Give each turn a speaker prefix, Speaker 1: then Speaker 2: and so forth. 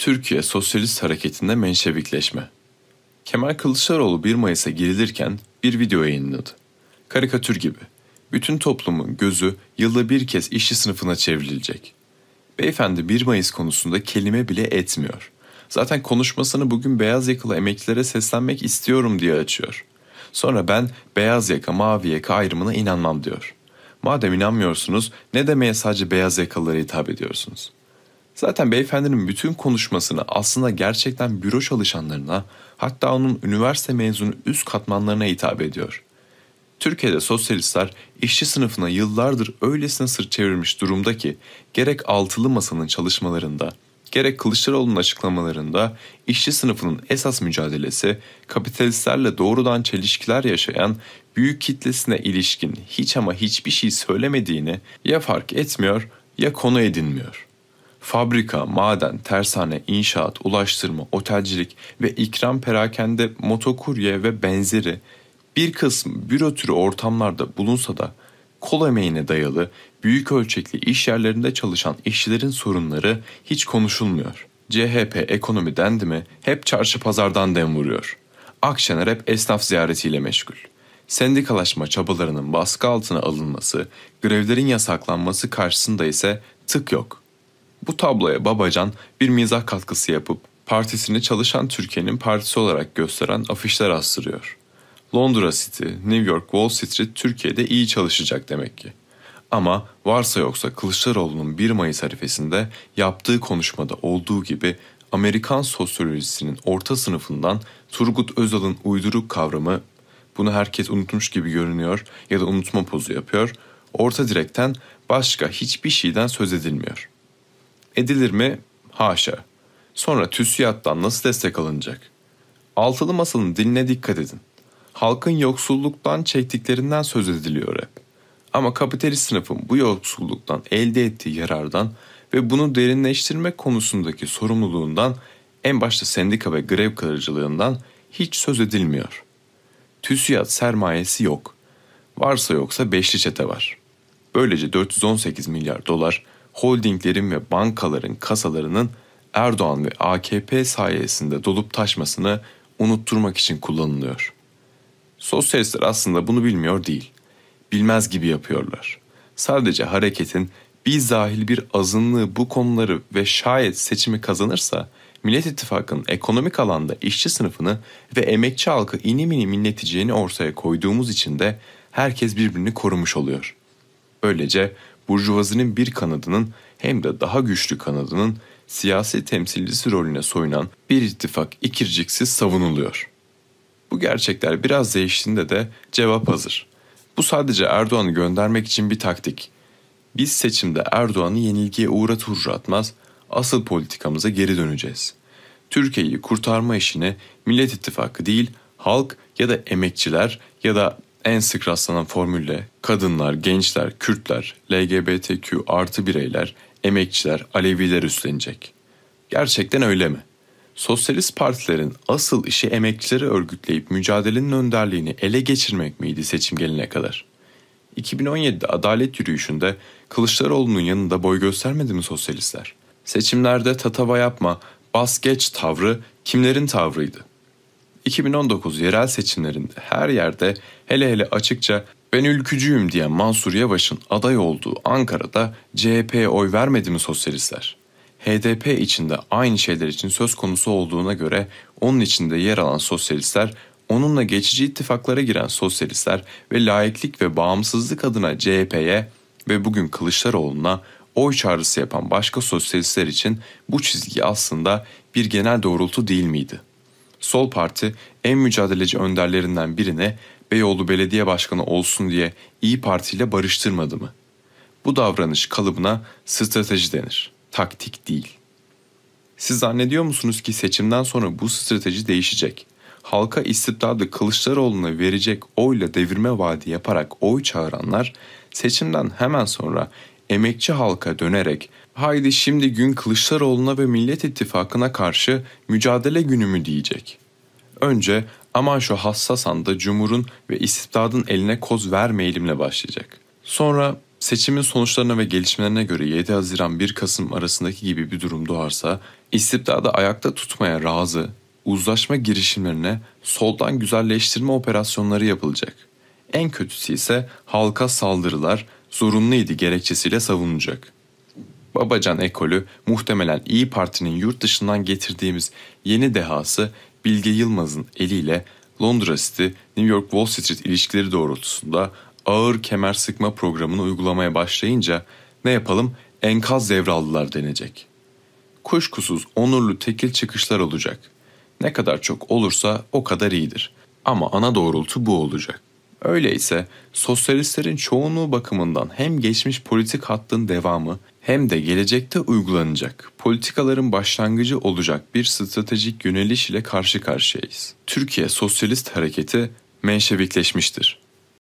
Speaker 1: Türkiye Sosyalist Hareketi'nde menşevikleşme. Kemal Kılıçdaroğlu 1 Mayıs'a girilirken bir video yayınladı. Karikatür gibi. Bütün toplumun gözü yılda bir kez işçi sınıfına çevrilecek. Beyefendi 1 Mayıs konusunda kelime bile etmiyor. Zaten konuşmasını bugün beyaz yakalı emeklilere seslenmek istiyorum diye açıyor. Sonra ben beyaz yaka mavi yaka ayrımına inanmam diyor. Madem inanmıyorsunuz ne demeye sadece beyaz yakalılara hitap ediyorsunuz?'' Zaten beyefendinin bütün konuşmasını aslında gerçekten büro çalışanlarına hatta onun üniversite mezunu üst katmanlarına hitap ediyor. Türkiye'de sosyalistler işçi sınıfına yıllardır öylesine sırt çevirmiş durumda ki gerek altılı masanın çalışmalarında gerek Kılıçdaroğlu'nun açıklamalarında işçi sınıfının esas mücadelesi kapitalistlerle doğrudan çelişkiler yaşayan büyük kitlesine ilişkin hiç ama hiçbir şey söylemediğini ya fark etmiyor ya konu edinmiyor.'' fabrika, maden, tersane, inşaat, ulaştırma, otelcilik ve ikram perakende motokurye ve benzeri bir kısım büro ortamlarda bulunsa da kol emeğine dayalı büyük ölçekli iş yerlerinde çalışan işçilerin sorunları hiç konuşulmuyor. CHP ekonomi dendi mi hep çarşı pazardan dem vuruyor. Akşener hep esnaf ziyaretiyle meşgul. Sendikalaşma çabalarının baskı altına alınması, grevlerin yasaklanması karşısında ise tık yok. Bu tabloya Babacan bir mizah katkısı yapıp partisini çalışan Türkiye'nin partisi olarak gösteren afişler astırıyor. Londra City, New York, Wall Street Türkiye'de iyi çalışacak demek ki. Ama varsa yoksa Kılıçdaroğlu'nun 1 Mayıs harifesinde yaptığı konuşmada olduğu gibi Amerikan sosyolojisinin orta sınıfından Turgut Özal'ın uyduruk kavramı, bunu herkes unutmuş gibi görünüyor ya da unutma pozu yapıyor, orta direkten başka hiçbir şeyden söz edilmiyor. Edilir mi? Haşa. Sonra TÜSİAD'dan nasıl destek alınacak? Altılı Masa'nın diline dikkat edin. Halkın yoksulluktan çektiklerinden söz ediliyor hep. Ama kapitalist sınıfın bu yoksulluktan elde ettiği yarardan ve bunu derinleştirmek konusundaki sorumluluğundan en başta sendika ve grev kırıcılığından hiç söz edilmiyor. TÜSİAD sermayesi yok. Varsa yoksa beşli çete var. Böylece 418 milyar dolar holdinglerin ve bankaların kasalarının Erdoğan ve AKP sayesinde dolup taşmasını unutturmak için kullanılıyor. Sosyalistler aslında bunu bilmiyor değil. Bilmez gibi yapıyorlar. Sadece hareketin bir zahil bir azınlığı bu konuları ve şayet seçimi kazanırsa Millet İttifakı'nın ekonomik alanda işçi sınıfını ve emekçi halkı inim inim inleteceğini ortaya koyduğumuz için de herkes birbirini korumuş oluyor. Böylece burjuvazinin bir kanadının hem de daha güçlü kanadının siyasi temsilcisi rolüne soyunan bir ittifak ikirciksiz savunuluyor. Bu gerçekler biraz değiştiğinde de cevap hazır. Bu sadece Erdoğan'ı göndermek için bir taktik. Biz seçimde Erdoğan'ı yenilgiye uğratır uğratmaz asıl politikamıza geri döneceğiz. Türkiye'yi kurtarma işini Millet İttifakı değil, halk ya da emekçiler ya da en sık rastlanan formülle kadınlar, gençler, Kürtler, LGBTQ artı bireyler, emekçiler, Aleviler üstlenecek. Gerçekten öyle mi? Sosyalist partilerin asıl işi emekçileri örgütleyip mücadelenin önderliğini ele geçirmek miydi seçim gelene kadar? 2017'de adalet yürüyüşünde Kılıçdaroğlu'nun yanında boy göstermedi mi sosyalistler? Seçimlerde tatava yapma, bas geç tavrı kimlerin tavrıydı? 2019 yerel seçimlerinde her yerde hele hele açıkça ben ülkücüyüm diyen Mansur Yavaş'ın aday olduğu Ankara'da CHP'ye oy vermedi mi sosyalistler? HDP içinde aynı şeyler için söz konusu olduğuna göre onun içinde yer alan sosyalistler, onunla geçici ittifaklara giren sosyalistler ve laiklik ve bağımsızlık adına CHP'ye ve bugün Kılıçdaroğlu'na oy çağrısı yapan başka sosyalistler için bu çizgi aslında bir genel doğrultu değil miydi?'' Sol Parti en mücadeleci önderlerinden birine Beyoğlu Belediye Başkanı olsun diye İyi Parti ile barıştırmadı mı? Bu davranış kalıbına strateji denir, taktik değil. Siz zannediyor musunuz ki seçimden sonra bu strateji değişecek? Halka istibdadı Kılıçdaroğlu'na verecek oyla devirme vaadi yaparak oy çağıranlar seçimden hemen sonra emekçi halka dönerek haydi şimdi gün Kılıçdaroğlu'na ve Millet İttifakı'na karşı mücadele günü mü diyecek. Önce aman şu hassas anda Cumhur'un ve istibdadın eline koz vermeyelimle başlayacak. Sonra seçimin sonuçlarına ve gelişmelerine göre 7 Haziran 1 Kasım arasındaki gibi bir durum doğarsa istibdadı ayakta tutmaya razı, uzlaşma girişimlerine soldan güzelleştirme operasyonları yapılacak. En kötüsü ise halka saldırılar, zorunluydu gerekçesiyle savunacak. Babacan ekolü muhtemelen İyi Parti'nin yurt dışından getirdiğimiz yeni dehası Bilge Yılmaz'ın eliyle Londra City, New York Wall Street ilişkileri doğrultusunda ağır kemer sıkma programını uygulamaya başlayınca ne yapalım enkaz devraldılar denecek. Kuşkusuz onurlu tekil çıkışlar olacak. Ne kadar çok olursa o kadar iyidir. Ama ana doğrultu bu olacak. Öyleyse sosyalistlerin çoğunluğu bakımından hem geçmiş politik hattın devamı hem de gelecekte uygulanacak, politikaların başlangıcı olacak bir stratejik yöneliş ile karşı karşıyayız. Türkiye Sosyalist Hareketi menşevikleşmiştir.